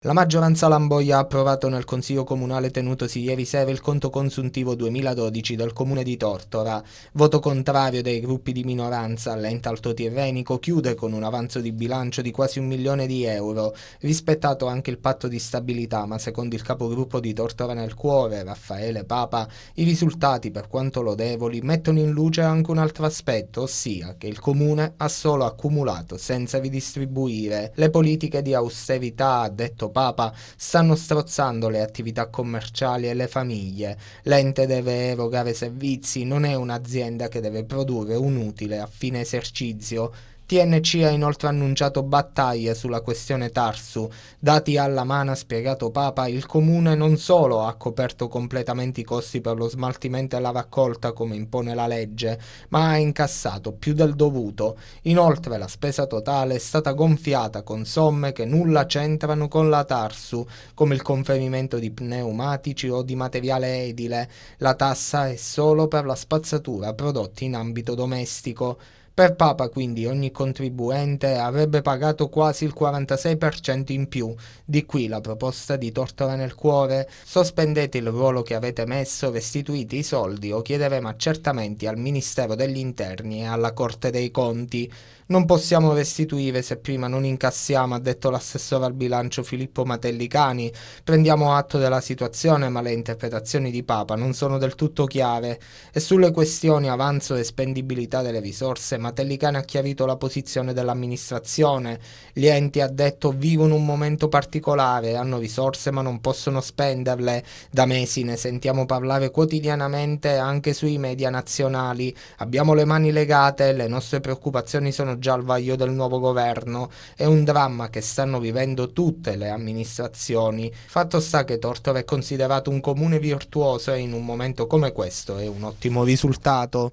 La maggioranza Lamboia ha approvato nel Consiglio Comunale tenutosi ieri sera il conto consuntivo 2012 del Comune di Tortora. Voto contrario dei gruppi di minoranza, l'ente alto tirrenico chiude con un avanzo di bilancio di quasi un milione di euro. Rispettato anche il patto di stabilità, ma secondo il capogruppo di Tortora nel Cuore, Raffaele Papa, i risultati, per quanto lodevoli, mettono in luce anche un altro aspetto, ossia che il Comune ha solo accumulato senza ridistribuire. Le politiche di austerità, ha detto Santo Papa stanno strozzando le attività commerciali e le famiglie. L'ente deve erogare servizi, non è un'azienda che deve produrre un utile a fine esercizio. TNC ha inoltre annunciato battaglie sulla questione Tarsu. Dati alla mana spiegato Papa, il comune non solo ha coperto completamente i costi per lo smaltimento e la raccolta come impone la legge, ma ha incassato più del dovuto. Inoltre la spesa totale è stata gonfiata con somme che nulla c'entrano con la Tarsu, come il conferimento di pneumatici o di materiale edile. La tassa è solo per la spazzatura prodotti in ambito domestico. Per Papa quindi ogni contribuente avrebbe pagato quasi il 46% in più, di qui la proposta di Tortora nel cuore, sospendete il ruolo che avete messo, restituite i soldi o chiederemo accertamenti al Ministero degli Interni e alla Corte dei Conti. Non possiamo restituire se prima non incassiamo, ha detto l'assessore al bilancio Filippo Matellicani. Prendiamo atto della situazione ma le interpretazioni di Papa non sono del tutto chiare e sulle questioni avanzo e spendibilità delle risorse Tellicane ha chiarito la posizione dell'amministrazione, gli enti ha detto vivono un momento particolare, hanno risorse ma non possono spenderle, da mesi ne sentiamo parlare quotidianamente anche sui media nazionali, abbiamo le mani legate, le nostre preoccupazioni sono già al vaglio del nuovo governo, è un dramma che stanno vivendo tutte le amministrazioni, fatto sta che Tortora è considerato un comune virtuoso e in un momento come questo è un ottimo risultato.